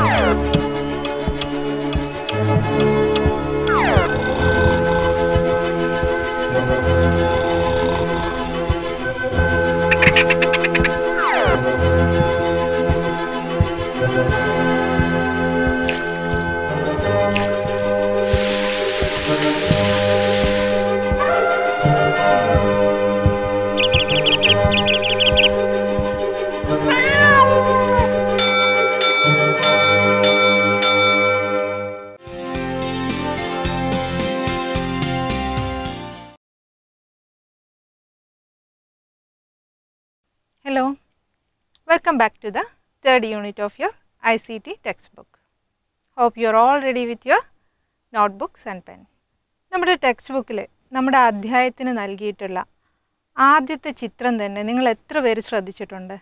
Oh! to the third unit of your ICT textbook. Hope you are all ready with your notebooks and pen. നമ്മുടെ text ബുക്കിൽ നമ്മുടെ അധ്യായത്തിന് നൽകിയിട്ടുള്ള ആദ്യത്തെ ചിത്രം തന്നെ നിങ്ങൾ എത്ര പേര് ശ്രദ്ധിച്ചിട്ടുണ്ട്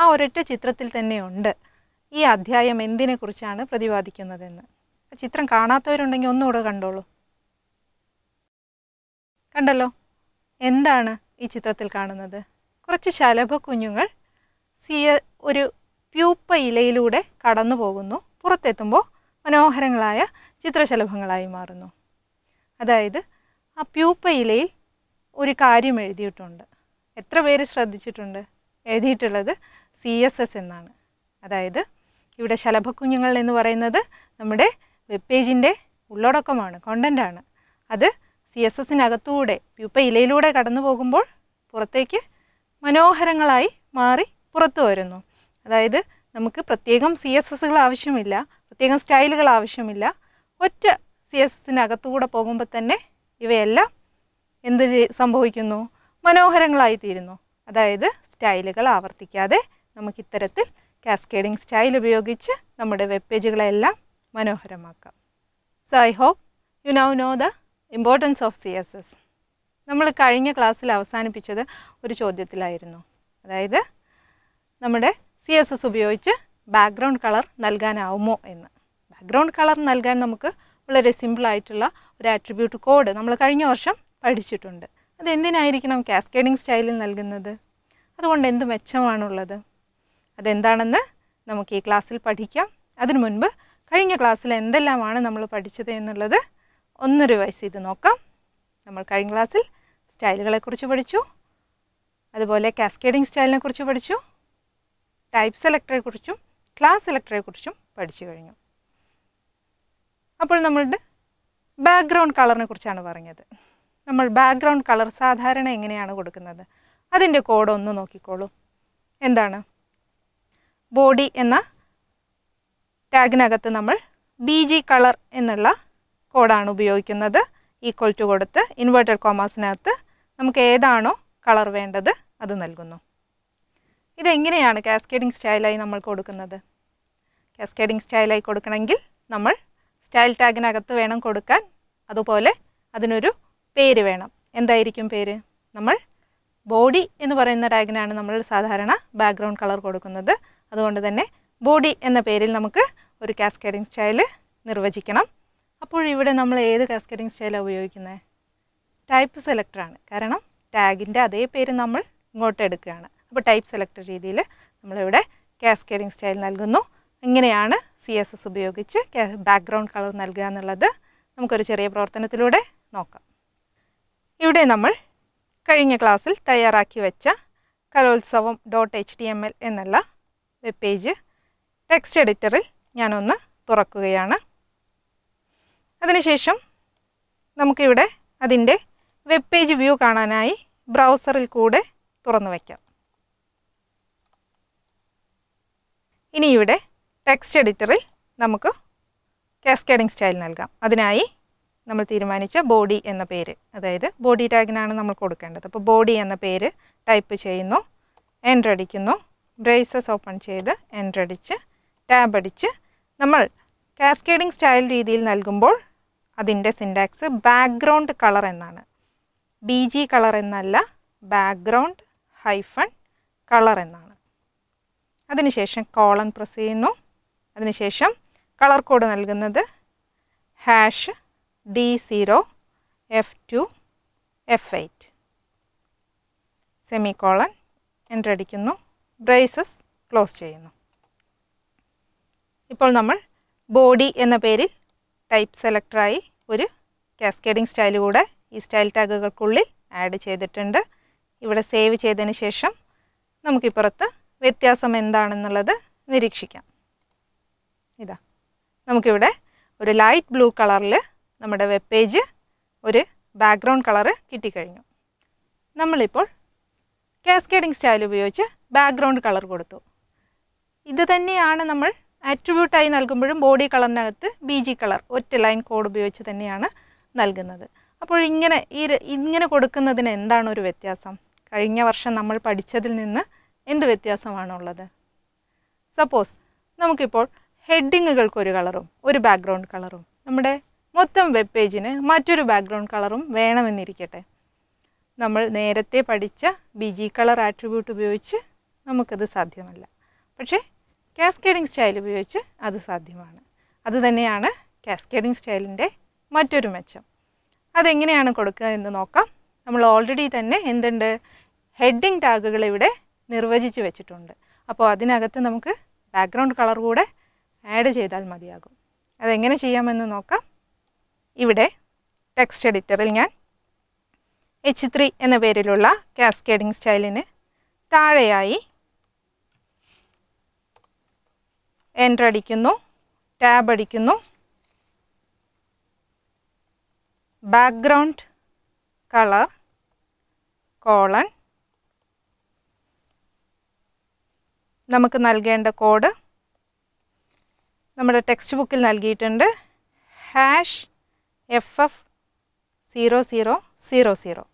ആ ഒരൊറ്റ ചിത്രത്തിൽ തന്നെയുണ്ട് ഈ അധ്യായം എന്തിനെക്കുറിച്ചാണ് പ്രതിപാദിക്കുന്നതെന്ന് ചിത്രം കാണാത്തവരുണ്ടെങ്കിൽ ഒന്നുകൂടെ കണ്ടോളൂ കണ്ടല്ലോ എന്താണ് ഈ ചിത്രത്തിൽ കാണുന്നത് കുറച്ച് ശലഭ കുഞ്ഞുങ്ങൾ സി ഒരു പ്യൂപ്പ ഇലയിലൂടെ കടന്നു പോകുന്നു പുറത്തെത്തുമ്പോൾ മനോഹരങ്ങളായ ചിത്രശലഭങ്ങളായി മാറുന്നു അതായത് ആ പ്യൂപ്പ ഇലയിൽ ഒരു കാര്യം എഴുതിയിട്ടുണ്ട് എത്ര പേര് ശ്രദ്ധിച്ചിട്ടുണ്ട് എഴുതിയിട്ടുള്ളത് സി എസ് എസ് എന്നാണ് അതായത് ഇവിടെ ശലഭക്കുഞ്ഞുങ്ങൾ എന്ന് പറയുന്നത് നമ്മുടെ വെബ് പേജിൻ്റെ ഉള്ളടക്കമാണ് കോണ്ടൻറ്റാണ് അത് സി എസ് എസിനകത്തൂടെ പ്യൂപ്പ ഇലയിലൂടെ കടന്നു പോകുമ്പോൾ പുറത്തേക്ക് മനോഹരങ്ങളായി മാറി പുറത്തു വരുന്നു അതായത് നമുക്ക് പ്രത്യേകം സി എസ് എസ്സുകൾ ആവശ്യമില്ല പ്രത്യേകം സ്റ്റൈലുകൾ ആവശ്യമില്ല ഒറ്റ സി എസ് എസിനകത്തുകൂടെ പോകുമ്പോൾ തന്നെ ഇവയെല്ലാം എന്ത് സംഭവിക്കുന്നു മനോഹരങ്ങളായിത്തീരുന്നു അതായത് സ്റ്റൈലുകൾ ആവർത്തിക്കാതെ നമുക്ക് ഇത്തരത്തിൽ കാസ്കേഡിംഗ് സ്റ്റൈൽ ഉപയോഗിച്ച് നമ്മുടെ വെബ് പേജുകളെല്ലാം മനോഹരമാക്കാം so I hope you now know the importance of C S S നമ്മൾ കഴിഞ്ഞ ക്ലാസ്സിൽ അവസാനിപ്പിച്ചത് ഒരു ചോദ്യത്തിലായിരുന്നു അതായത് നമ്മുടെ സി എസ് എസ് ഉപയോഗിച്ച് ബാക്ക്ഗ്രൗണ്ട് കളർ നൽകാനാവുമോ എന്ന് ബാക്ക്ഗ്രൗണ്ട് കളർ നൽകാൻ നമുക്ക് വളരെ സിമ്പിളായിട്ടുള്ള ഒരു ആട്രിബ്യൂട്ട് കോഡ് നമ്മൾ കഴിഞ്ഞ വർഷം പഠിച്ചിട്ടുണ്ട് അത് എന്തിനായിരിക്കണം കാസ്കേഡിംഗ് സ്റ്റൈലിൽ നൽകുന്നത് അതുകൊണ്ട് എന്ത് മെച്ചമാണുള്ളത് അതെന്താണെന്ന് നമുക്ക് ഈ ക്ലാസ്സിൽ പഠിക്കാം അതിനു മുൻപ് കഴിഞ്ഞ ക്ലാസ്സിൽ എന്തെല്ലാമാണ് നമ്മൾ പഠിച്ചത് എന്നുള്ളത് ഒന്ന് റിവൈസ് ചെയ്ത് നോക്കാം നമ്മൾ കഴിഞ്ഞ ക്ലാസ്സിൽ സ്റ്റൈലുകളെക്കുറിച്ച് പഠിച്ചു അതുപോലെ കാസ്കേഡിംഗ് സ്റ്റൈലിനെക്കുറിച്ച് പഠിച്ചു ടൈപ്പ് സെലക്ടറെക്കുറിച്ചും ക്ലാസ് സെലക്ടറെക്കുറിച്ചും പഠിച്ചു കഴിഞ്ഞു അപ്പോൾ നമ്മളുടെ ബാക്ക്ഗ്രൗണ്ട് കളറിനെ കുറിച്ചാണ് പറഞ്ഞത് നമ്മൾ ബാക്ക്ഗ്രൗണ്ട് കളർ സാധാരണ എങ്ങനെയാണ് കൊടുക്കുന്നത് അതിൻ്റെ കോഡ് ഒന്ന് നോക്കിക്കോളൂ എന്താണ് ബോഡി എന്ന ടാഗിനകത്ത് നമ്മൾ ബി ജി കളർ എന്നുള്ള കോഡാണ് ഉപയോഗിക്കുന്നത് ഈക്വൽ ടു കൊടുത്ത് ഇൻവേർട്ടഡ് കോമാസിനകത്ത് നമുക്ക് ഏതാണോ കളർ വേണ്ടത് അത് നൽകുന്നു ഇതെങ്ങനെയാണ് കാസ്കേഡിങ് സ്റ്റൈലായി നമ്മൾ കൊടുക്കുന്നത് കാസ്കേഡിങ് സ്റ്റൈലായി കൊടുക്കണമെങ്കിൽ നമ്മൾ സ്റ്റൈൽ ടാഗിനകത്ത് വേണം കൊടുക്കാൻ അതുപോലെ അതിനൊരു പേര് വേണം എന്തായിരിക്കും പേര് നമ്മൾ ബോഡി എന്ന് പറയുന്ന ടാഗിനാണ് നമ്മൾ സാധാരണ ബാക്ക്ഗ്രൗണ്ട് കളർ കൊടുക്കുന്നത് അതുകൊണ്ട് തന്നെ ബോഡി എന്ന പേരിൽ നമുക്ക് ഒരു കാസ്കേഡിങ് സ്റ്റൈൽ നിർവചിക്കണം അപ്പോൾ ഇവിടെ നമ്മൾ ഏത് കാസ്കേഡിങ് സ്റ്റൈലാണ് ഉപയോഗിക്കുന്നത് ടൈപ്പ് സെലക്ടറാണ് കാരണം ടാഗിൻ്റെ അതേ പേര് നമ്മൾ ഇങ്ങോട്ട് എടുക്കുകയാണ് അപ്പോൾ ടൈപ്പ് സെലക്ട് രീതിയിൽ നമ്മളിവിടെ കാസ്കേഡിങ് സ്റ്റൈൽ നൽകുന്നു ഇങ്ങനെയാണ് സി എസ് എസ് ഉപയോഗിച്ച് ബാക്ക്ഗ്രൗണ്ട് കളർ നൽകുക എന്നുള്ളത് നമുക്കൊരു ചെറിയ പ്രവർത്തനത്തിലൂടെ നോക്കാം ഇവിടെ നമ്മൾ കഴിഞ്ഞ ക്ലാസ്സിൽ തയ്യാറാക്കി വെച്ച Kalolsavam dot H T M L എന്നുള്ള വെബ് പേജ് ടെക്സ്റ്റ് എഡിറ്ററിൽ ഞാനൊന്ന് തുറക്കുകയാണ് അതിനുശേഷം നമുക്കിവിടെ അതിൻ്റെ വെബ് പേജ് വ്യൂ കാണാനായി ബ്രൗസറിൽ കൂടെ തുറന്നു വയ്ക്കാം ഇനി ഇവിടെ ടെക്സ്റ്റ് എഡിറ്ററിൽ നമുക്ക് കാസ്കേഡിങ് സ്റ്റൈൽ നൽകാം അതിനായി നമ്മൾ തീരുമാനിച്ച ബോഡി എന്ന പേര് അതായത് ബോഡി ടാഗിനാണ് നമ്മൾ കൊടുക്കേണ്ടത് അപ്പോൾ ബോഡി എന്ന പേര് ടൈപ്പ് ചെയ്യുന്നു എൻ്റർ അടിക്കുന്നു ബ്രേസസ് ഓപ്പൺ ചെയ്ത് എൻ്റർ അടിച്ച് ടാബ് അടിച്ച് നമ്മൾ കാസ്കേഡിങ് സ്റ്റൈൽ രീതിയിൽ നൽകുമ്പോൾ അതിൻ്റെ സിൻഡാക്സ് ബാക്ക്ഗ്രൗണ്ട് കളർ എന്നാണ് ബി ജി കളർ എന്നല്ല ബാക്ക്ഗ്രൗണ്ട് ഹൈഫൺ കളർ എന്നാണ് അതിനുശേഷം കോളൻ പ്രസ് ചെയ്യുന്നു അതിനുശേഷം കളർ കോഡ് നൽകുന്നത് hash D zero F two F eight semicolon enter അടിക്കുന്നു ബ്രേസസ് ക്ലോസ് ചെയ്യുന്നു ഇപ്പോൾ നമ്മൾ ബോഡി എന്ന പേരിൽ ടൈപ്പ് സെലക്ടറായി ഒരു കാസ്കേഡിംഗ് സ്റ്റൈൽ കൂടെ ഈ സ്റ്റൈൽ ടാഗുകൾക്കുള്ളിൽ ആഡ് ചെയ്തിട്ടുണ്ട് ഇവിടെ സേവ് ചെയ്തതിന് ശേഷം നമുക്കിപ്പുറത്ത് വ്യത്യാസം എന്താണെന്നുള്ളത് നിരീക്ഷിക്കാം ഇതാ നമുക്കിവിടെ ഒരു ലൈറ്റ് ബ്ലൂ കളറിൽ നമ്മുടെ വെബ് പേജ് ഒരു ബാക്ക്ഗ്രൗണ്ട് കളറ് കിട്ടിക്കഴിഞ്ഞു നമ്മളിപ്പോൾ കാസ്കേഡിംഗ് സ്റ്റൈൽ ഉപയോഗിച്ച് ബാക്ക്ഗ്രൗണ്ട് കളർ കൊടുത്തു ഇത് തന്നെയാണ് നമ്മൾ ആട്രിബ്യൂട്ടായി നൽകുമ്പോഴും ബോഡി കളറിനകത്ത് ബി ജി കളർ ഒറ്റ ലൈൻ കോഡ് ഉപയോഗിച്ച് തന്നെയാണ് നൽകുന്നത് അപ്പോൾ ഇങ്ങനെ ഈ ഇങ്ങനെ കൊടുക്കുന്നതിന് എന്താണ് ഒരു വ്യത്യാസം കഴിഞ്ഞ വർഷം നമ്മൾ പഠിച്ചതിൽ നിന്ന് എന്ത് വ്യത്യാസമാണുള്ളത് സപ്പോസ് നമുക്കിപ്പോൾ ഒരു കളറും ഒരു ബാക്ക്ഗ്രൗണ്ട് കളറും നമ്മുടെ മൊത്തം വെബ് പേജിന് മറ്റൊരു ബാക്ക്ഗ്രൗണ്ട് കളറും വേണമെന്നിരിക്കട്ടെ നമ്മൾ നേരത്തെ പഠിച്ച ബി ജി കളർ ആട്രിബ്യൂട്ട് ഉപയോഗിച്ച് നമുക്കത് സാധ്യമല്ല പക്ഷേ കാസ്കേഡിംഗ് സ്റ്റൈൽ ഉപയോഗിച്ച് അത് സാധ്യമാണ് അതുതന്നെയാണ് കാസ്കേഡിംഗ് സ്റ്റൈലിൻ്റെ മറ്റൊരു മെച്ചം അതെങ്ങനെയാണ് കൊടുക്കുക എന്ന് നോക്കാം നമ്മൾ ഓൾറെഡി തന്നെ എന്തുണ്ട് ഹെഡിങ് ടാഗുകൾ ഇവിടെ നിർവചിച്ച് വെച്ചിട്ടുണ്ട് അപ്പോൾ അതിനകത്ത് നമുക്ക് ബാക്ക്ഗ്രൗണ്ട് കളർ കൂടെ ആഡ് ചെയ്താൽ മതിയാകും അതെങ്ങനെ ചെയ്യാമെന്ന് നോക്കാം ഇവിടെ ടെക്സ്റ്റ് എഡിറ്ററിൽ ഞാൻ എച്ച് ത്രീ എന്ന പേരിലുള്ള കാസ്കേഡിങ് സ്റ്റൈലിന് താഴെയായി എൻ്റർ അടിക്കുന്നു ടാബ് അടിക്കുന്നു ബാക്ക്ഗ്രൗണ്ട് കളർ കോളൺ നമുക്ക് നൽകേണ്ട കോഡ് നമ്മുടെ ടെക്സ്റ്റ് ബുക്കിൽ നൽകിയിട്ടുണ്ട് hash F F zero zero zero zero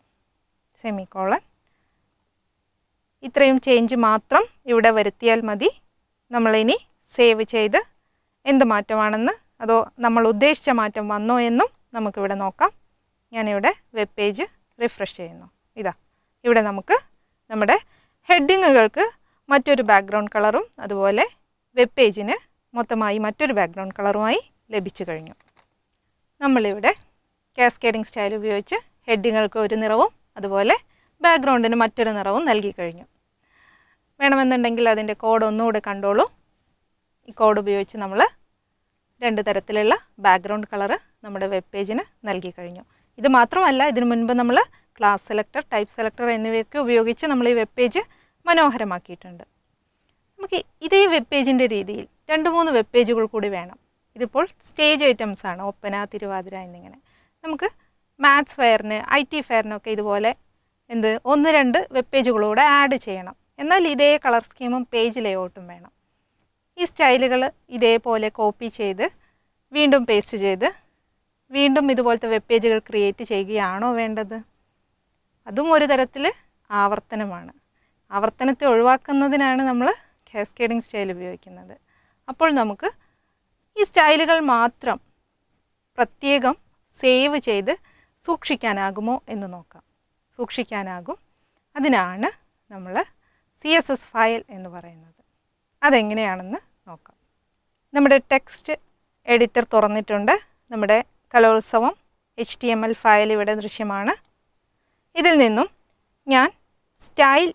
semicolon ഇത്രയും ചേഞ്ച് മാത്രം ഇവിടെ വരുത്തിയാൽ മതി നമ്മളിനി സേവ് ചെയ്ത് എന്ത് മാറ്റമാണെന്ന് അതോ നമ്മൾ ഉദ്ദേശിച്ച മാറ്റം വന്നോ എന്നും നമുക്കിവിടെ നോക്കാം ഞാനിവിടെ വെബ് പേജ് റിഫ്രഷ് ചെയ്യുന്നു ഇതാ ഇവിടെ നമുക്ക് നമ്മുടെ ഹെഡിങ്ങുകൾക്ക് മറ്റൊരു ബാക്ക്ഗ്രൗണ്ട് കളറും അതുപോലെ വെബ് പേജിന് മൊത്തമായി മറ്റൊരു ബാക്ക്ഗ്രൗണ്ട് കളറുമായി ലഭിച്ചു കഴിഞ്ഞു നമ്മളിവിടെ കാസ്കേഡിംഗ് സ്റ്റൈൽ ഉപയോഗിച്ച് ഹെഡിങ്ങൾക്ക് ഒരു നിറവും അതുപോലെ ബാക്ക്ഗ്രൗണ്ടിന് മറ്റൊരു നിറവും നൽകി കഴിഞ്ഞു വേണമെന്നുണ്ടെങ്കിൽ അതിൻ്റെ കോഡ് ഒന്നുകൂടെ കണ്ടോളൂ ഈ കോഡ് ഉപയോഗിച്ച് നമ്മൾ രണ്ട് തരത്തിലുള്ള ബാക്ക്ഗ്രൗണ്ട് കളറ് നമ്മുടെ വെബ് പേജിന് നൽകി കഴിഞ്ഞു ഇത് മാത്രമല്ല ഇതിനു മുൻപ് നമ്മൾ ക്ലാസ് സെലക്ടർ ടൈപ്പ് സെലക്ടർ എന്നിവയൊക്കെ ഉപയോഗിച്ച് നമ്മൾ ഈ വെബ് പേജ് മനോഹരമാക്കിയിട്ടുണ്ട് നമുക്ക് ഇതേ വെബ് പേജിൻ്റെ രീതിയിൽ രണ്ട് മൂന്ന് വെബ് പേജുകൾ കൂടി വേണം ഇതിപ്പോൾ സ്റ്റേജ് ഐറ്റംസ് ആണ് ഒപ്പന തിരുവാതിര എന്നിങ്ങനെ നമുക്ക് മാത്സ് ഫെയറിന് ഐ ടി ഫെയറിനൊക്കെ ഇതുപോലെ എന്ത് ഒന്ന് രണ്ട് വെബ് പേജുകളൂടെ ആഡ് ചെയ്യണം എന്നാൽ ഇതേ കളർ സ്കീമും പേജ് ലേഔട്ടും വേണം ഈ സ്റ്റൈലുകൾ ഇതേപോലെ കോപ്പി ചെയ്ത് വീണ്ടും പേസ്റ്റ് ചെയ്ത് വീണ്ടും ഇതുപോലത്തെ വെബ് പേജുകൾ ക്രിയേറ്റ് ചെയ്യുകയാണോ വേണ്ടത് അതും ഒരു തരത്തിൽ ആവർത്തനമാണ് ആവർത്തനത്തെ ഒഴിവാക്കുന്നതിനാണ് നമ്മൾ കാസ്കേഡിങ് സ്റ്റൈൽ ഉപയോഗിക്കുന്നത് അപ്പോൾ നമുക്ക് ഈ സ്റ്റൈലുകൾ മാത്രം പ്രത്യേകം സേവ് ചെയ്ത് സൂക്ഷിക്കാനാകുമോ എന്ന് നോക്കാം സൂക്ഷിക്കാനാകും അതിനാണ് നമ്മൾ സി എസ് എസ് ഫയൽ എന്ന് പറയുന്നത് അതെങ്ങനെയാണെന്ന് നോക്കാം നമ്മുടെ ടെക്സ്റ്റ് എഡിറ്റർ തുറന്നിട്ടുണ്ട് നമ്മുടെ Kalolsavam H T M L file ഇവിടെ ദൃശ്യമാണ് ഇതിൽ നിന്നും ഞാൻ സ്റ്റൈൽ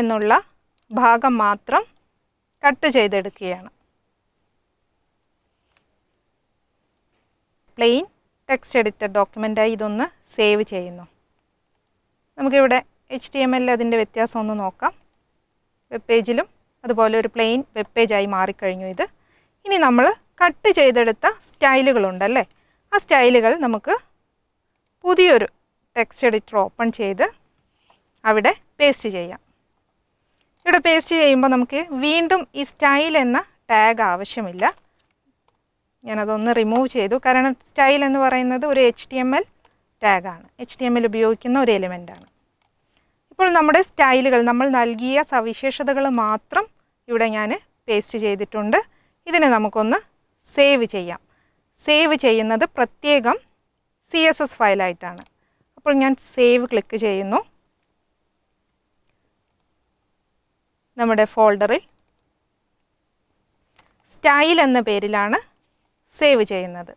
എന്നുള്ള ഭാഗം മാത്രം കട്ട് ചെയ്തെടുക്കുകയാണ് പ്ലെയിൻ ടെക്സ്റ്റ് എഡിറ്റർ ഡോക്യുമെൻ്റായി ഇതൊന്ന് സേവ് ചെയ്യുന്നു നമുക്കിവിടെ എച്ച് ടി എം എൽ അതിൻ്റെ വ്യത്യാസം ഒന്ന് നോക്കാം വെബ് പേജിലും അതുപോലെ ഒരു പ്ലെയിൻ വെബ് പേജായി മാറിക്കഴിഞ്ഞു ഇത് ഇനി നമ്മൾ കട്ട് ചെയ്തെടുത്ത സ്റ്റൈലുകളുണ്ടല്ലേ ആ സ്റ്റൈലുകൾ നമുക്ക് പുതിയൊരു ടെക്സ്റ്റ് എഡിറ്റർ ഓപ്പൺ ചെയ്ത് അവിടെ പേസ്റ്റ് ചെയ്യാം ഇവിടെ പേസ്റ്റ് ചെയ്യുമ്പോൾ നമുക്ക് വീണ്ടും ഈ സ്റ്റൈൽ എന്ന ടാഗ് ആവശ്യമില്ല ഞാനതൊന്ന് റിമൂവ് ചെയ്തു കാരണം സ്റ്റൈൽ എന്ന് പറയുന്നത് ഒരു എച്ച് ടി എം എൽ ടാഗാണ് എച്ച് ടി എം എൽ ഉപയോഗിക്കുന്ന ഒരു എലിമെൻ്റാണ് ഇപ്പോൾ നമ്മുടെ സ്റ്റൈലുകൾ നമ്മൾ നൽകിയ സവിശേഷതകൾ മാത്രം ഇവിടെ ഞാൻ പേസ്റ്റ് ചെയ്തിട്ടുണ്ട് ഇതിനെ നമുക്കൊന്ന് സേവ് ചെയ്യാം സേവ് ചെയ്യുന്നത് പ്രത്യേകം സി എസ് എസ് ഫയലായിട്ടാണ് അപ്പോൾ ഞാൻ സേവ് ക്ലിക്ക് ചെയ്യുന്നു നമ്മുടെ ഫോൾഡറിൽ സ്റ്റൈൽ എന്ന പേരിലാണ് സേവ് ചെയ്യുന്നത്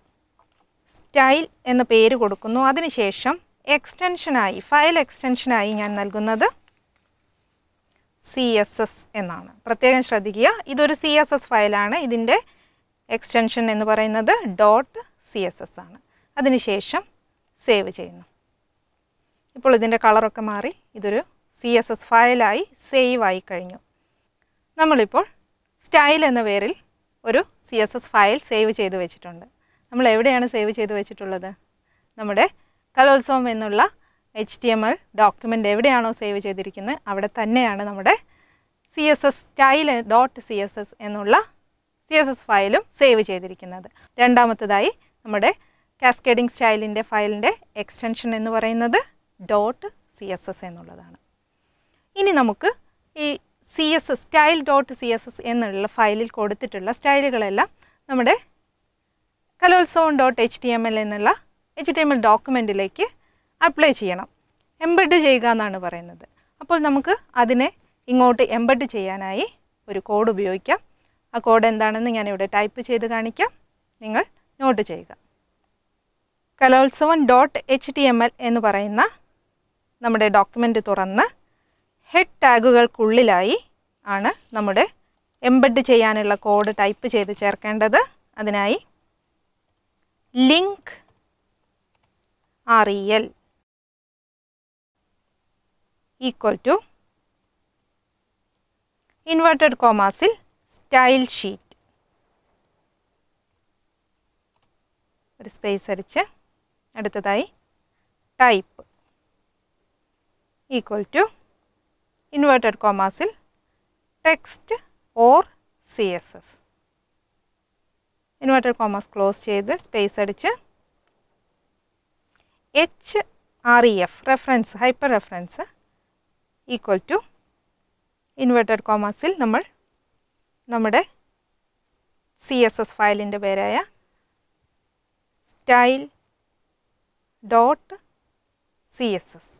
സ്റ്റൈൽ എന്ന പേര് കൊടുക്കുന്നു അതിനുശേഷം എക്സ്റ്റൻഷനായി ഫയൽ എക്സ്റ്റൻഷനായി ഞാൻ നൽകുന്നത് സി എസ് എസ് എന്നാണ് പ്രത്യേകം ശ്രദ്ധിക്കുക ഇതൊരു സി എസ് എസ് ഫയലാണ് ഇതിൻ്റെ എക്സ്റ്റൻഷൻ എന്ന് പറയുന്നത് ഡോട്ട് സി എസ് എസ് ആണ് അതിനുശേഷം സേവ് ചെയ്യുന്നു ഇപ്പോൾ ഇതിൻ്റെ കളറൊക്കെ മാറി ഇതൊരു സി എസ് എസ് ഫയലായി സേവ് ആയി കഴിഞ്ഞു നമ്മളിപ്പോൾ സ്റ്റൈൽ എന്ന പേരിൽ ഒരു C S S file save ചെയ്ത് വെച്ചിട്ടുണ്ട് നമ്മൾ എവിടെയാണ് സേവ് ചെയ്ത് വെച്ചിട്ടുള്ളത് നമ്മുടെ കലോത്സവം എന്നുള്ള H T M L document എവിടെയാണോ സേവ് ചെയ്തിരിക്കുന്നത് അവിടെ തന്നെയാണ് നമ്മുടെ C S S style dot C S S എന്നുള്ള സി എസ് എസ് ഫയലും സേവ് ചെയ്തിരിക്കുന്നത് രണ്ടാമത്തതായി നമ്മുടെ കാസ്കേഡിംഗ് സ്റ്റൈലിൻ്റെ ഫയലിൻ്റെ എക്സ്റ്റൻഷൻ എന്ന് പറയുന്നത് ഡോട്ട് സി എസ് എസ് എന്നുള്ളതാണ് ഇനി നമുക്ക് ഈ C S S style dot C S S എന്നുള്ള ഫയലിൽ കൊടുത്തിട്ടുള്ള സ്റ്റൈലുകളെല്ലാം നമ്മുടെ Kalolsavam dot H T M L എന്നുള്ള എച്ച് ടി എം എൽ ഡോക്യുമെൻറ്റിലേക്ക് അപ്ലൈ ചെയ്യണം എംബഡ് ചെയ്യുക എന്നാണ് പറയുന്നത് അപ്പോൾ നമുക്ക് അതിനെ ഇങ്ങോട്ട് എംബഡ് ചെയ്യാനായി ഒരു കോഡ് ഉപയോഗിക്കാം ആ കോഡ് എന്താണെന്ന് ഞാനിവിടെ ടൈപ്പ് ചെയ്ത് കാണിക്കാം നിങ്ങൾ നോട്ട് ചെയ്യുക Kalolsavam dot H T M L എന്ന് പറയുന്ന നമ്മുടെ ഡോക്യുമെൻ്റ് തുറന്ന് ഹെഡ് ടാഗുകൾക്കുള്ളിലായി ആണ് നമ്മുടെ എംബഡ് ചെയ്യാനുള്ള കോഡ് ടൈപ്പ് ചെയ്ത് ചേർക്കേണ്ടത് അതിനായി link R E L equal to inverted കോമാസിൽ സ്റ്റൈൽ ഷീറ്റ് ഒരു സ്പേസ് അടിച്ച് അടുത്തതായി ടൈപ്പ് ഈക്വൽ ടു ഇൻവേർട്ടഡ് കോമാസിൽ text or C S S inverted commas close ചെയ്ത് സ്പേസ് അടിച്ച് H R E F reference hyper reference equal to inverted കോമാസിൽ നമ്മൾ നമ്മുടെ സി എസ് എസ് ഫയലിൻ്റെ പേരായ style dot C S S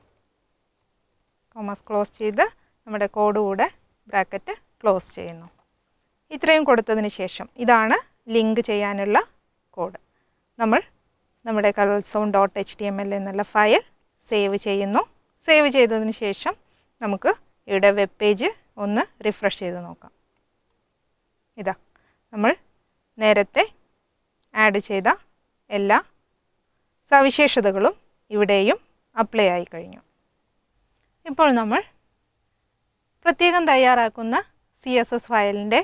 commas close ചെയ്ത് നമ്മുടെ കോഡ് കൂടെ ബ്രാക്കറ്റ് ക്ലോസ് ചെയ്യുന്നു ഇത്രയും കൊടുത്തതിന് ശേഷം ഇതാണ് ലിങ്ക് ചെയ്യാനുള്ള കോഡ് നമ്മൾ നമ്മുടെ Kalolsavam dot H T M L എന്നുള്ള ഫയൽ സേവ് ചെയ്യുന്നു സേവ് ചെയ്തതിന് ശേഷം നമുക്ക് ഇവിടെ വെബ് പേജ് ഒന്ന് റിഫ്രഷ് ചെയ്ത് നോക്കാം ഇതാ നമ്മൾ നേരത്തെ ആഡ് ചെയ്ത എല്ലാ സവിശേഷതകളും ഇവിടെയും അപ്ലൈ ആയി കഴിഞ്ഞു ഇപ്പോൾ നമ്മൾ പ്രത്യേകം തയ്യാറാക്കുന്ന സി എസ് എസ് ഫയലിൻ്റെ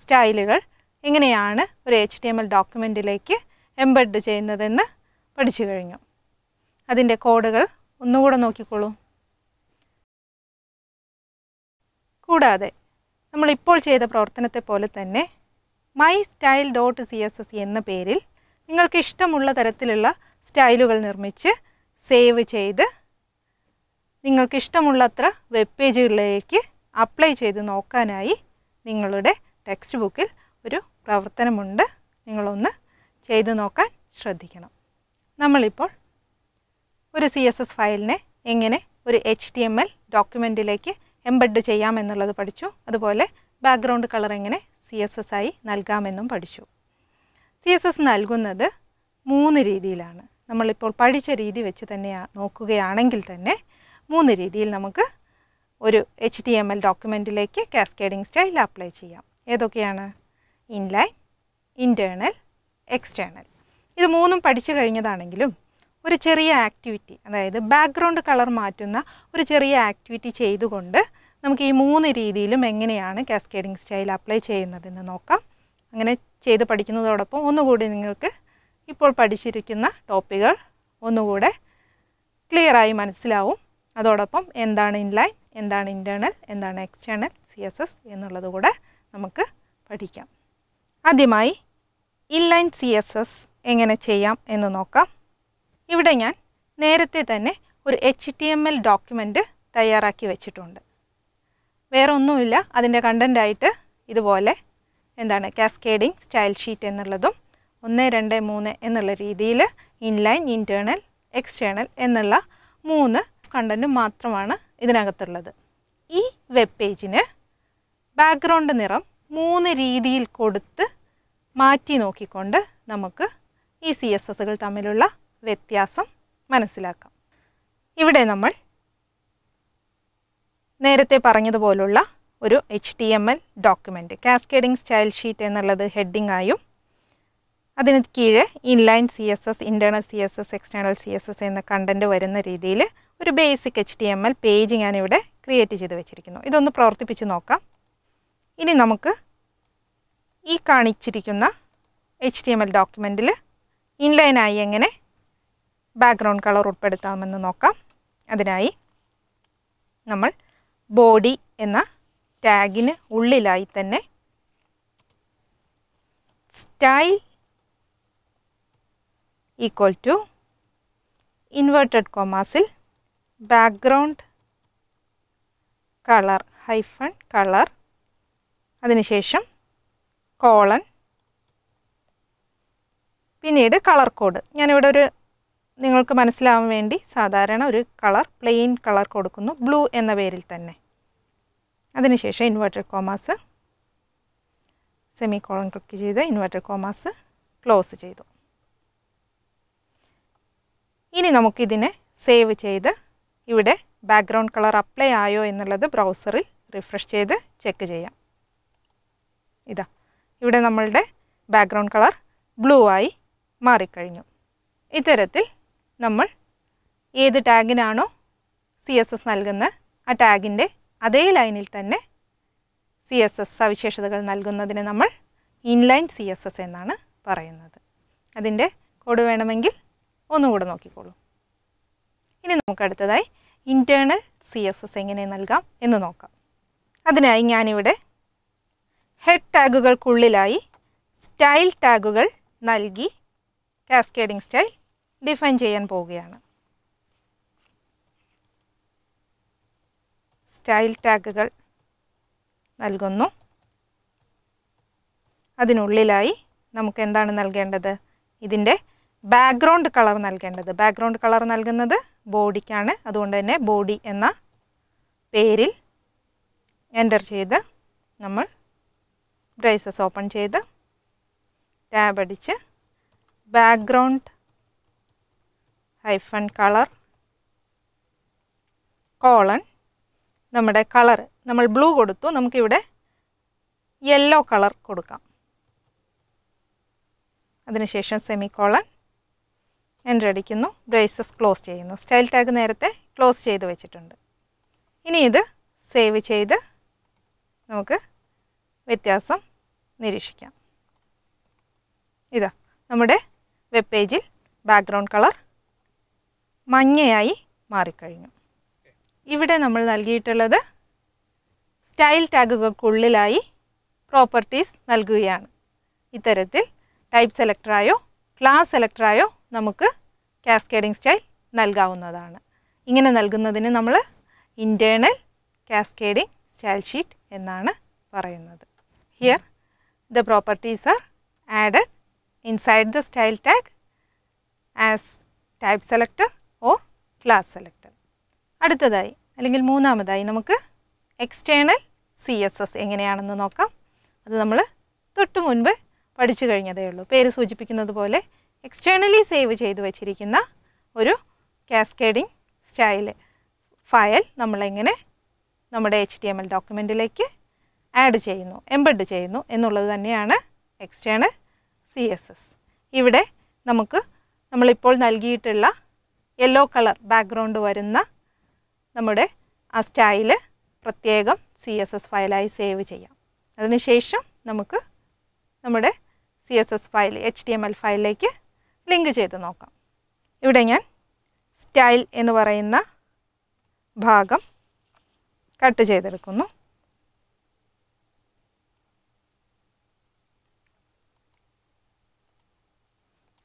സ്റ്റൈലുകൾ എങ്ങനെയാണ് ഒരു എച്ച് ടി എം എൽ ഡോക്യുമെൻറ്റിലേക്ക് എംബഡ് ചെയ്യുന്നതെന്ന് പഠിച്ചു കഴിഞ്ഞു അതിൻ്റെ കോഡുകൾ ഒന്നുകൂടെ നോക്കിക്കോളൂ കൂടാതെ നമ്മളിപ്പോൾ ചെയ്ത പ്രവർത്തനത്തെ പോലെ തന്നെ my style dot C S S എന്ന പേരിൽ നിങ്ങൾക്ക് ഇഷ്ടമുള്ള തരത്തിലുള്ള സ്റ്റൈലുകൾ നിർമ്മിച്ച് സേവ് ചെയ്ത് നിങ്ങൾക്ക് ഇഷ്ടമുള്ളത്ര വെബ് പേജുകളിലേക്ക് അപ്ലൈ ചെയ്ത് നോക്കാനായി നിങ്ങളുടെ ടെക്സ്റ്റ് ബുക്കിൽ ഒരു പ്രവർത്തനമുണ്ട് നിങ്ങളൊന്ന് ചെയ്തു നോക്കാൻ ശ്രദ്ധിക്കണം നമ്മളിപ്പോൾ ഒരു സി എസ് എസ് ഫയലിനെ എങ്ങനെ ഒരു എച്ച് ടി എം എൽ ഡോക്യുമെൻറ്റിലേക്ക് എംബഡ് ചെയ്യാമെന്നുള്ളത് പഠിച്ചു അതുപോലെ ബാക്ക്ഗ്രൗണ്ട് കളർ എങ്ങനെ സി എസ് എസ് ആയി നൽകാമെന്നും പഠിച്ചു സി എസ് എസ് നൽകുന്നത് മൂന്ന് രീതിയിലാണ് നമ്മളിപ്പോൾ പഠിച്ച രീതി വെച്ച് തന്നെ നോക്കുകയാണെങ്കിൽ തന്നെ മൂന്ന് രീതിയിൽ നമുക്ക് ഒരു എച്ച് ഡി എം എൽ ഡോക്യുമെൻറ്റിലേക്ക് കാസ്കേഡിങ് സ്റ്റൈൽ അപ്ലൈ ചെയ്യാം ഏതൊക്കെയാണ് ഇൻലൈൻ ഇൻറ്റേണൽ എക്സ്റ്റേണൽ ഇത് മൂന്നും പഠിച്ചു കഴിഞ്ഞതാണെങ്കിലും ഒരു ചെറിയ ആക്ടിവിറ്റി അതായത് ബാക്ക്ഗ്രൗണ്ട് കളർ മാറ്റുന്ന ഒരു ചെറിയ ആക്ടിവിറ്റി ചെയ്തുകൊണ്ട് നമുക്ക് ഈ മൂന്ന് രീതിയിലും എങ്ങനെയാണ് കാസ്കേഡിങ് സ്റ്റൈൽ അപ്ലൈ ചെയ്യുന്നതെന്ന് നോക്കാം അങ്ങനെ ചെയ്ത് പഠിക്കുന്നതോടൊപ്പം ഒന്നുകൂടി നിങ്ങൾക്ക് ഇപ്പോൾ പഠിച്ചിരിക്കുന്ന ടോപ്പിക്കുകൾ ഒന്നുകൂടെ ക്ലിയറായി മനസ്സിലാവും അതോടൊപ്പം എന്താണ് ഇൻലൈൻ എന്താണ് ഇൻറ്റേണൽ എന്താണ് എക്സ്റ്റേണൽ സി എസ് എസ് എന്നുള്ളത് കൂടെ നമുക്ക് പഠിക്കാം ആദ്യമായി ഇൻലൈൻ സി എസ് എസ് എങ്ങനെ ചെയ്യാം എന്ന് നോക്കാം ഇവിടെ ഞാൻ നേരത്തെ തന്നെ ഒരു H T M L document തയ്യാറാക്കി വെച്ചിട്ടുണ്ട് വേറെ ഒന്നുമില്ല അതിൻ്റെ കണ്ടൻറ്റായിട്ട് ഇതുപോലെ എന്താണ് കാസ്കേഡിംഗ് സ്റ്റൈൽ ഷീറ്റ് എന്നുള്ളതും ഒന്ന് രണ്ട് മൂന്ന് എന്നുള്ള രീതിയിൽ ഇൻലൈൻ ഇൻറ്റേണൽ എക്സ്റ്റേണൽ എന്നുള്ള മൂന്ന് കണ്ടൻറ്റും മാത്രമാണ് ഇതിനകത്തുള്ളത് ഈ വെബ് പേജിന് ബാക്ക്ഗ്രൗണ്ട് നിറം മൂന്ന് രീതിയിൽ കൊടുത്ത് മാറ്റി നോക്കിക്കൊണ്ട് നമുക്ക് ഈ സി എസ് എസുകൾ തമ്മിലുള്ള വ്യത്യാസം മനസ്സിലാക്കാം ഇവിടെ നമ്മൾ നേരത്തെ പറഞ്ഞതുപോലുള്ള ഒരു H T M L document cascading style sheet എന്നുള്ളത് ഹെഡിങ്ങായും അതിന് കീഴ് inline C S S internal C S S external C S S എന്ന കണ്ടൻറ്റ് വരുന്ന രീതിയിൽ ഒരു basic H T M L page ഞാനിവിടെ ക്രിയേറ്റ് ചെയ്ത് വെച്ചിരിക്കുന്നു ഇതൊന്ന് പ്രവർത്തിപ്പിച്ച് നോക്കാം ഇനി നമുക്ക് ഈ കാണിച്ചിരിക്കുന്ന എച്ച് ടി എം എൽ ഡോക്യുമെൻറ്റിൽ ഇൻലൈനായി എങ്ങനെ ബാക്ക്ഗ്രൗണ്ട് കളർ ഉൾപ്പെടുത്താമെന്ന് നോക്കാം അതിനായി നമ്മൾ ബോഡി എന്ന ടാഗിന് ഉള്ളിലായി തന്നെ സ്റ്റൈൽ ഈക്വൽ ടു ഇൻവേർട്ടഡ് കോമാസിൽ ബാക്ക്ഗ്രൗണ്ട് കളർ ഹൈഫൺ കളർ അതിനുശേഷം കോളൻ പിന്നീട് കളർ കോഡ് ഞാനിവിടെ ഒരു നിങ്ങൾക്ക് മനസ്സിലാവാൻ വേണ്ടി സാധാരണ ഒരു കളർ പ്ലെയിൻ കളർ കൊടുക്കുന്നു ബ്ലൂ എന്ന പേരിൽ തന്നെ അതിനുശേഷം inverted commas semicolon click ചെയ്ത് ഇൻവേർട്ടഡ് കോമാസ് ക്ലോസ് ചെയ്തു ഇനി നമുക്കിതിനെ സേവ് ചെയ്ത് ഇവിടെ ബാക്ക്ഗ്രൗണ്ട് കളർ അപ്ലൈ ആയോ എന്നുള്ളത് ബ്രൗസറിൽ റിഫ്രഷ് ചെയ്ത് ചെക്ക് ചെയ്യാം ഇതാ ഇവിടെ നമ്മളുടെ ബാക്ക്ഗ്രൗണ്ട് കളർ ബ്ലൂ ആയി മാറിക്കഴിഞ്ഞു ഇത്തരത്തിൽ നമ്മൾ ഏത് ടാഗിനാണോ സി എസ് എസ് നൽകുന്ന ആ ടാഗിൻ്റെ അതേ ലൈനിൽ തന്നെ സി എസ് എസ് സവിശേഷതകൾ നൽകുന്നതിന് നമ്മൾ ഇൻലൈൻ സി എസ് എസ് എന്നാണ് പറയുന്നത് അതിൻ്റെ കോഡ് വേണമെങ്കിൽ ഒന്നുകൂടെ നോക്കിക്കോളൂ ഇനി നമുക്ക് അടുത്തതായി ഇൻറ്റേണൽ സി എസ് എസ് എങ്ങനെ നൽകാം എന്ന് നോക്കാം അതിനായി ഞാനിവിടെ ഹെഡ് ടാഗുകൾക്കുള്ളിലായി സ്റ്റൈൽ ടാഗുകൾ നൽകി കാസ്കേഡിംഗ് സ്റ്റൈൽ ഡിഫൈൻ ചെയ്യാൻ പോവുകയാണ് സ്റ്റൈൽ ടാഗുകൾ നൽകുന്നു അതിനുള്ളിലായി നമുക്ക് എന്താണ് നൽകേണ്ടത് ഇതിൻ്റെ ബാക്ക്ഗ്രൗണ്ട് കളർ നൽകേണ്ടത് ബാക്ക്ഗ്രൗണ്ട് കളർ നൽകുന്നത് ബോഡിക്കാണ് അതുകൊണ്ട് തന്നെ ബോഡി എന്ന പേരിൽ എൻ്റർ ചെയ്ത് നമ്മൾ ബ്രൈസസ് ഓപ്പൺ ചെയ്ത് ടാബ് അടിച്ച് ബാക്ക്ഗ്രൗണ്ട് ഹൈഫൺ കളർ കോളൺ നമ്മുടെ കളർ നമ്മൾ ബ്ലൂ കൊടുത്തു നമുക്കിവിടെ യെല്ലോ കളർ കൊടുക്കാം അതിനുശേഷം സെമി കോളൺ എൻ്റർ അടിക്കുന്നു ബ്രേസസ് ക്ലോസ് ചെയ്യുന്നു സ്റ്റൈൽ ടാഗ് നേരത്തെ ക്ലോസ് ചെയ്ത് വെച്ചിട്ടുണ്ട് ഇനി ഇത് സേവ് ചെയ്ത് നമുക്ക് വ്യത്യാസം നിരീക്ഷിക്കാം ഇതാ നമ്മുടെ വെബ് പേജിൽ ബാക്ക്ഗ്രൗണ്ട് കളർ മഞ്ഞയായി മാറിക്കഴിഞ്ഞു ഇവിടെ നമ്മൾ നൽകിയിട്ടുള്ളത് സ്റ്റൈൽ ടാഗുകൾക്കുള്ളിലായി പ്രോപ്പർട്ടീസ് നൽകുകയാണ് ഇത്തരത്തിൽ ടൈപ്പ് സെലക്ടറായോ ക്ലാസ് സെലക്ടറായോ നമുക്ക് കാസ്കേഡിങ് സ്റ്റൈൽ നൽകാവുന്നതാണ് ഇങ്ങനെ നൽകുന്നതിന് നമ്മൾ ഇൻറ്റേണൽ കാസ്കേഡിങ് സ്റ്റൈൽ ഷീറ്റ് എന്നാണ് പറയുന്നത് here the properties are added inside the style tag as type selector or class selector അടുത്തതായി അല്ലെങ്കിൽ മൂന്നാമതായി നമുക്ക് എക്സ്റ്റേണൽ സി എസ് എസ് എങ്ങനെയാണെന്ന് നോക്കാം അത് നമ്മൾ തൊട്ട് മുൻപ് പഠിച്ചു കഴിഞ്ഞതേ ഉള്ളൂ പേര് സൂചിപ്പിക്കുന്നത് പോലെ എക്സ്റ്റേണലി സേവ് ചെയ്ത് വച്ചിരിക്കുന്ന ഒരു കാസ്കേഡിങ് സ്റ്റൈൽ ഫയൽ നമ്മളെങ്ങനെ നമ്മുടെ എച്ച് ഡി എം എൽ ഡോക്യുമെൻറ്റിലേക്ക് ആഡ് ചെയ്യുന്നു എംബഡ് ചെയ്യുന്നു എന്നുള്ളത് തന്നെയാണ് എക്സ്റ്റേണൽ സി എസ് എസ് ഇവിടെ നമുക്ക് നമ്മളിപ്പോൾ നൽകിയിട്ടുള്ള യെല്ലോ കളർ ബാക്ക്ഗ്രൗണ്ട് വരുന്ന നമ്മുടെ ആ സ്റ്റൈൽ പ്രത്യേകം സി എസ് എസ് ഫയലായി സേവ് ചെയ്യാം അതിനുശേഷം നമുക്ക് നമ്മുടെ C S S file H T M L ഫയലിലേക്ക് ലിങ്ക് ചെയ്ത് നോക്കാം ഇവിടെ ഞാൻ സ്റ്റൈൽ എന്ന് പറയുന്ന ഭാഗം കട്ട് ചെയ്തെടുക്കുന്നു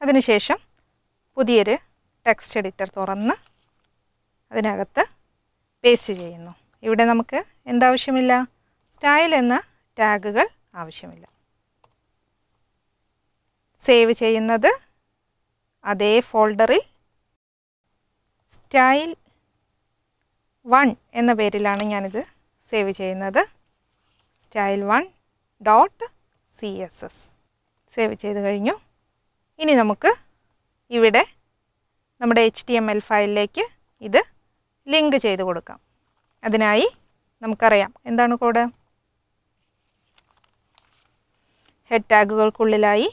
അതിനുശേഷം പുതിയൊരു ടെക്സ്റ്റ് എഡിറ്റർ തുറന്ന് അതിനകത്ത് പേസ്റ്റ് ചെയ്യുന്നു ഇവിടെ നമുക്ക് എന്താവശ്യമില്ല സ്റ്റൈൽ എന്ന ടാഗുകൾ ആവശ്യമില്ല സേവ് ചെയ്യുന്നത് അതേ ഫോൾഡറിൽ സ്റ്റൈൽ വൺ എന്ന പേരിലാണ് ഞാനിത് സേവ് ചെയ്യുന്നത് style one dot C S S save ചെയ്ത് കഴിഞ്ഞു ഇനി നമുക്ക് ഇവിടെ നമ്മുടെ എച്ച് ഡി എം എൽ ഫയലിലേക്ക് ഇത് ലിങ്ക് ചെയ്ത് കൊടുക്കാം അതിനായി നമുക്കറിയാം എന്താണ് കോഡ് ഹെഡ് ടാഗുകൾക്കുള്ളിലായി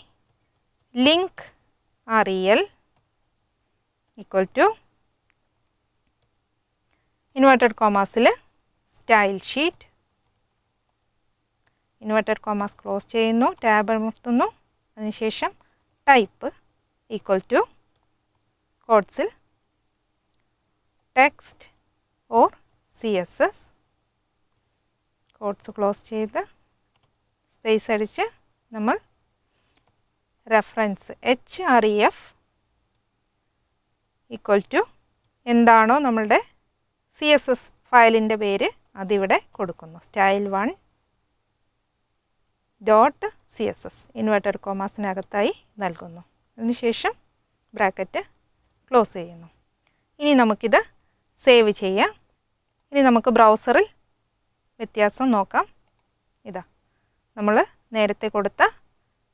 link rel equal to inverted കോമാസിൽ style sheet inverted commas close ചെയ്യുന്നു ടാബ് അമർത്തുന്നു അതിനുശേഷം ടൈപ്പ് ഈക്വൽ ടു കോഡ്സിൽ text or C S S quotes close ചെയ്ത് സ്പേസ് അടിച്ച് നമ്മൾ reference H R E F equal to എന്താണോ നമ്മളുടെ സി എസ് എസ് ഫയലിൻ്റെ പേര് അതിവിടെ കൊടുക്കുന്നു style one dot C S S inverted കോമാസിനകത്തായി നൽകുന്നു അതിനുശേഷം ബ്രാക്കറ്റ് ക്ലോസ് ചെയ്യുന്നു ഇനി നമുക്കിത് സേവ് ചെയ്യാം ഇനി നമുക്ക് ബ്രൗസറിൽ വ്യത്യാസം നോക്കാം ഇതാ നമ്മൾ നേരത്തെ കൊടുത്ത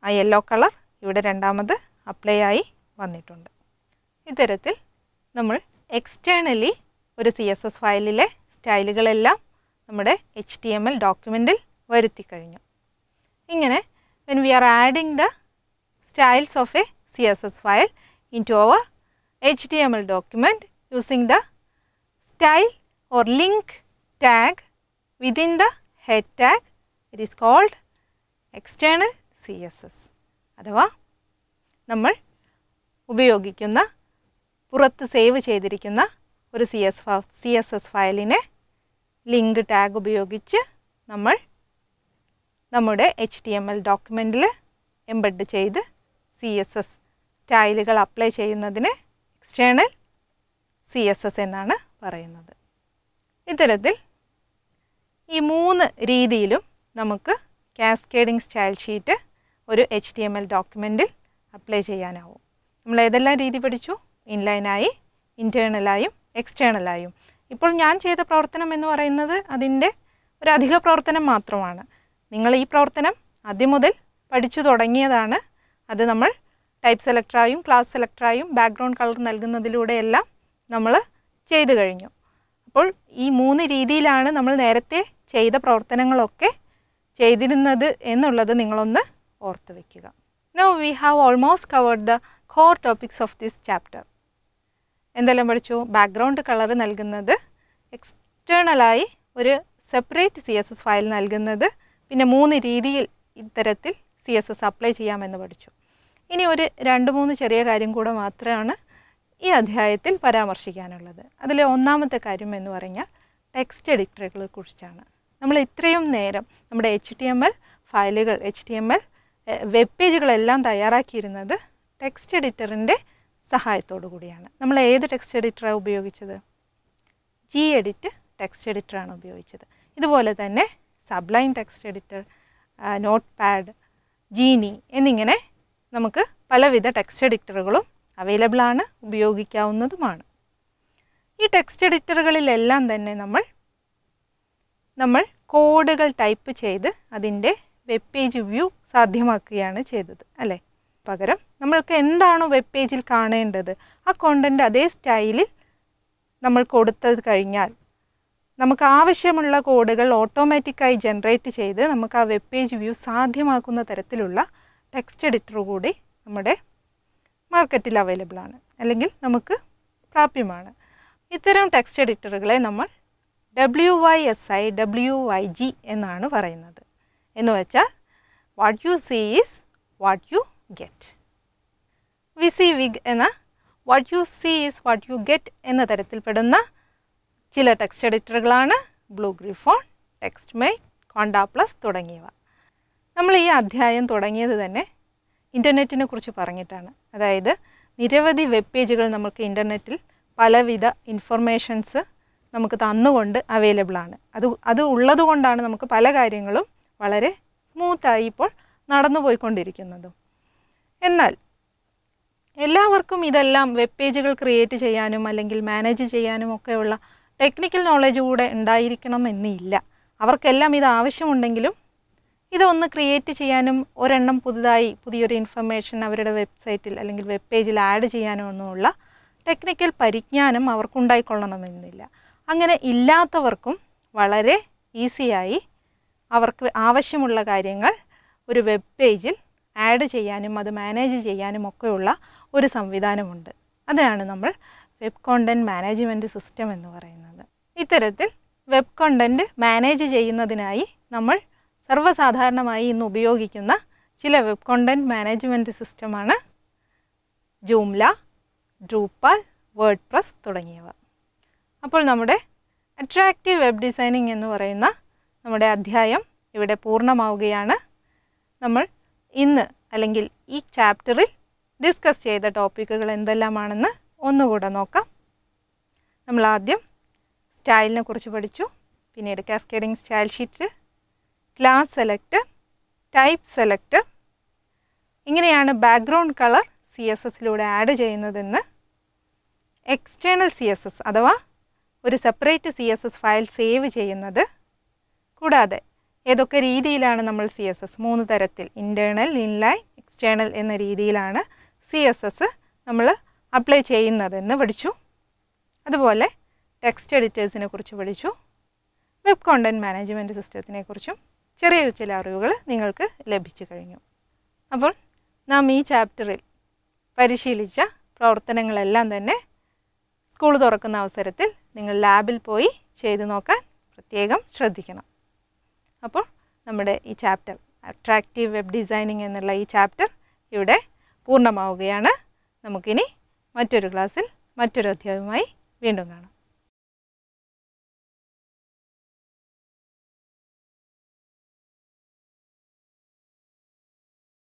ആ യെല്ലോ കളർ ഇവിടെ രണ്ടാമത് അപ്ലൈ ആയി വന്നിട്ടുണ്ട് ഇത്തരത്തിൽ നമ്മൾ എക്സ്റ്റേണലി ഒരു സി എസ് എസ് ഫയലിലെ സ്റ്റൈലുകളെല്ലാം നമ്മുടെ എച്ച് ടി എം എൽ ഡോക്യുമെൻറ്റിൽ വരുത്തിക്കഴിഞ്ഞു ഇങ്ങനെ when we are adding the styles of a C S S file into our H T M L document using the style or link tag within the head tag. It is called external CSS. അഥവാ നമ്മൾ ഉപയോഗിക്കുന്ന പുറത്ത് save ചെയ്തിരിക്കുന്ന ഒരു C S C S S ഫയലിനെ link tag ഉപയോഗിച്ച് നമ്മൾ നമ്മുടെ എച്ച് ടി എം എൽ ഡോക്യുമെൻറ്റിൽ എംബഡ് ചെയ്ത് സി എസ് എസ് സ്റ്റൈലുകൾ അപ്ലൈ ചെയ്യുന്നതിന് എക്സ്റ്റേണൽ സി എസ് എസ് എന്നാണ് പറയുന്നത് ഇത്തരത്തിൽ ഈ മൂന്ന് രീതിയിലും നമുക്ക് കാസ്കേഡിംഗ് സ്റ്റൈൽ ഷീറ്റ് ഒരു എച്ച് ഡി എം എൽ ഡോക്യുമെൻറ്റിൽ അപ്ലൈ ചെയ്യാനാവും നമ്മൾ ഏതെല്ലാം രീതി പഠിച്ചു ഇൻലൈനായി ഇൻറ്റേണലായും എക്സ്റ്റേണലായും ഇപ്പോൾ ഞാൻ ചെയ്ത പ്രവർത്തനം എന്ന് പറയുന്നത് അതിൻ്റെ ഒരു അധിക പ്രവർത്തനം മാത്രമാണ് നിങ്ങൾ ഈ പ്രവർത്തനം ആദ്യം മുതൽ പഠിച്ചു തുടങ്ങിയതാണ് അത് നമ്മൾ ടൈപ്പ് സെലക്ടറായും ക്ലാസ് സെലക്ടറായും ബാക്ക്ഗ്രൗണ്ട് കളർ നൽകുന്നതിലൂടെയെല്ലാം നമ്മൾ ചെയ്തു കഴിഞ്ഞു അപ്പോൾ ഈ മൂന്ന് രീതിയിലാണ് നമ്മൾ നേരത്തെ ചെയ്ത പ്രവർത്തനങ്ങളൊക്കെ ചെയ്തിരുന്നത് എന്നുള്ളത് നിങ്ങളൊന്ന് ഓർത്തു വയ്ക്കുക now we have almost covered the core topics of this chapter എന്തെല്ലാം പഠിച്ചു ബാക്ക്ഗ്രൗണ്ട് കളർ നൽകുന്നത് എക്സ്റ്റേണലായി ഒരു separate C S S file നൽകുന്നത് പിന്നെ മൂന്ന് രീതിയിൽ ഇത്തരത്തിൽ സി എസ് എസ് അപ്ലൈ ചെയ്യാമെന്ന് പഠിച്ചു ഇനി ഒരു രണ്ട് മൂന്ന് ചെറിയ കാര്യം കൂടെ മാത്രമാണ് ഈ അധ്യായത്തിൽ പരാമർശിക്കാനുള്ളത് അതിലെ ഒന്നാമത്തെ കാര്യം എന്ന് പറഞ്ഞാൽ ടെക്സ്റ്റ് എഡിറ്ററുകളെ കുറിച്ചാണ് നമ്മൾ ഇത്രയും നേരം നമ്മുടെ എച്ച് ടി എം എൽ ഫയലുകൾ H T M L web പേജുകളെല്ലാം തയ്യാറാക്കിയിരുന്നത് ടെക്സ്റ്റ് എഡിറ്ററിൻ്റെ സഹായത്തോടു കൂടിയാണ് നമ്മൾ ഏത് ടെക്സ്റ്റ് എഡിറ്ററാണ് ഉപയോഗിച്ചത് ജി എഡിറ്റ് ടെക്സ്റ്റ് എഡിറ്ററാണ് ഉപയോഗിച്ചത് ഇതുപോലെ തന്നെ Sublime text editor Notepad Geany എന്നിങ്ങനെ നമുക്ക് പലവിധ ടെക്സ്റ്റ് എഡിറ്ററുകളും അവൈലബിൾ ആണ് ഉപയോഗിക്കാവുന്നതുമാണ് ഈ ടെക്സ്റ്റ് എഡിറ്ററുകളിലെല്ലാം തന്നെ നമ്മൾ നമ്മൾ കോഡുകൾ ടൈപ്പ് ചെയ്ത് അതിൻ്റെ വെബ് പേജ് വ്യൂ സാധ്യമാക്കുകയാണ് ചെയ്തത് അല്ലേ പകരം നമ്മൾക്ക് എന്താണോ വെബ് പേജിൽ കാണേണ്ടത് ആ കോണ്ടൻറ്റ് അതേ സ്റ്റൈലിൽ നമ്മൾ കൊടുത്തത് കഴിഞ്ഞാൽ നമുക്ക് ആവശ്യമുള്ള കോഡുകൾ ഓട്ടോമാറ്റിക്കായി ജനറേറ്റ് ചെയ്ത് നമുക്ക് ആ വെബ് പേജ് വ്യൂ സാധ്യമാക്കുന്ന തരത്തിലുള്ള ടെക്സ്റ്റ് എഡിറ്റർ കൂടി നമ്മുടെ മാർക്കറ്റിൽ അവൈലബിൾ ആണ് അല്ലെങ്കിൽ നമുക്ക് പ്രാപ്യമാണ് ഇത്തരം ടെക്സ്റ്റ് എഡിറ്ററുകളെ നമ്മൾ W Y S I W Y G എന്നാണ് പറയുന്നത് എന്ന് വെച്ചാൽ What you see is what you get. വി സി വിഗ് എന്ന what you see is what you get എന്ന തരത്തിൽപ്പെടുന്ന ചില ടെക്സ്റ്റ് എഡിറ്ററുകളാണ് ബ്ലൂ ഗ്രിഫോൺ ടെക്സ്റ്റ് മെയ് കോണ്ടാ പ്ലസ് തുടങ്ങിയവ നമ്മൾ ഈ അധ്യായം തുടങ്ങിയത് തന്നെ ഇൻ്റർനെറ്റിനെ കുറിച്ച് പറഞ്ഞിട്ടാണ് അതായത് നിരവധി വെബ് പേജുകൾ നമുക്ക് ഇൻ്റർനെറ്റിൽ പലവിധ ഇൻഫർമേഷൻസ് നമുക്ക് തന്നുകൊണ്ട് അവൈലബിളാണ് അത് അത് ഉള്ളതുകൊണ്ടാണ് നമുക്ക് പല കാര്യങ്ങളും വളരെ സ്മൂത്തായി ഇപ്പോൾ നടന്നു പോയിക്കൊണ്ടിരിക്കുന്നതും എന്നാൽ എല്ലാവർക്കും ഇതെല്ലാം വെബ് പേജുകൾ ക്രിയേറ്റ് ചെയ്യാനും അല്ലെങ്കിൽ മാനേജ് ചെയ്യാനും ഒക്കെയുള്ള ടെക്നിക്കൽ നോളജ് കൂടെ ഉണ്ടായിരിക്കണം എന്നില്ല അവർക്കെല്ലാം ഇത് ആവശ്യമുണ്ടെങ്കിലും ഇതൊന്ന് ക്രിയേറ്റ് ചെയ്യാനും ഒരെണ്ണം പുതുതായി പുതിയൊരു ഇൻഫർമേഷൻ അവരുടെ വെബ്സൈറ്റിൽ അല്ലെങ്കിൽ വെബ് പേജിൽ ആഡ് ചെയ്യാനോ ചെയ്യാനൊന്നുമുള്ള ടെക്നിക്കൽ പരിജ്ഞാനം അവർക്കുണ്ടായിക്കൊള്ളണമെന്നില്ല അങ്ങനെ ഇല്ലാത്തവർക്കും വളരെ ഈസിയായി അവർക്ക് ആവശ്യമുള്ള കാര്യങ്ങൾ ഒരു വെബ് പേജിൽ ആഡ് ചെയ്യാനും അത് മാനേജ് ചെയ്യാനും ഒക്കെയുള്ള ഒരു സംവിധാനമുണ്ട് അതാണ് നമ്മൾ വെബ് കോണ്ടൻറ്റ് മാനേജ്മെൻറ്റ് സിസ്റ്റം എന്ന് പറയുന്നത് ഇത്തരത്തിൽ വെബ് കോണ്ടൻറ്റ് മാനേജ് ചെയ്യുന്നതിനായി നമ്മൾ സർവ്വസാധാരണമായി ഇന്ന് ഉപയോഗിക്കുന്ന ചില വെബ് കോണ്ടൻറ്റ് മാനേജ്മെൻറ്റ് സിസ്റ്റമാണ് ജൂംല ഡ്രൂപ്പാൽ വേർഡ് പ്രസ് തുടങ്ങിയവ അപ്പോൾ നമ്മുടെ അട്രാക്റ്റീവ് വെബ് ഡിസൈനിങ് എന്ന് പറയുന്ന നമ്മുടെ അധ്യായം ഇവിടെ പൂർണ്ണമാവുകയാണ് നമ്മൾ ഇന്ന് അല്ലെങ്കിൽ ഈ ചാപ്റ്ററിൽ ഡിസ്കസ് ചെയ്ത ടോപ്പിക്കുകൾ എന്തെല്ലാമാണെന്ന് ഒന്നുകൂടെ നോക്കാം നമ്മൾ ആദ്യം സ്റ്റൈലിനെ കുറിച്ച് പഠിച്ചു പിന്നീട് cascading style sheet class select type select ഇങ്ങനെയാണ് ബാക്ക്ഗ്രൗണ്ട് കളർ സി എസ് എസിലൂടെ ആഡ് ചെയ്യുന്നതെന്ന് എക്സ്റ്റേണൽ സി എസ് എസ് അഥവാ ഒരു separate C S S file save ചെയ്യുന്നത് കൂടാതെ ഏതൊക്കെ രീതിയിലാണ് നമ്മൾ സി എസ് എസ് മൂന്ന് തരത്തിൽ ഇൻറ്റേർണൽ ഇൻലൈൻ എക്സ്റ്റേണൽ എന്ന രീതിയിലാണ് സി എസ് എസ് നമ്മൾ അപ്ലൈ ചെയ്യുന്നതെന്ന് പഠിച്ചു അതുപോലെ ടെക്സ്റ്റ് എഡിറ്റേഴ്സിനെ കുറിച്ച് പഠിച്ചു വെബ് കോണ്ടൻറ്റ് മാനേജ്മെൻറ്റ് സിസ്റ്റത്തിനെക്കുറിച്ചും ചെറിയ ചില അറിവുകൾ നിങ്ങൾക്ക് ലഭിച്ചു കഴിഞ്ഞു അപ്പോൾ നാം ഈ ചാപ്റ്ററിൽ പരിശീലിച്ച പ്രവർത്തനങ്ങളെല്ലാം തന്നെ സ്കൂൾ തുറക്കുന്ന അവസരത്തിൽ നിങ്ങൾ ലാബിൽ പോയി ചെയ്തു നോക്കാൻ പ്രത്യേകം ശ്രദ്ധിക്കണം അപ്പോൾ നമ്മുടെ ഈ ചാപ്റ്റർ അട്രാക്റ്റീവ് വെബ് ഡിസൈനിങ് എന്നുള്ള ഈ ചാപ്റ്റർ ഇവിടെ പൂർണ്ണമാവുകയാണ് നമുക്കിനി മറ്റൊരു ക്ലാസ്സിൽ മറ്റൊരു അധ്യായവുമായി വീണ്ടും കാണാം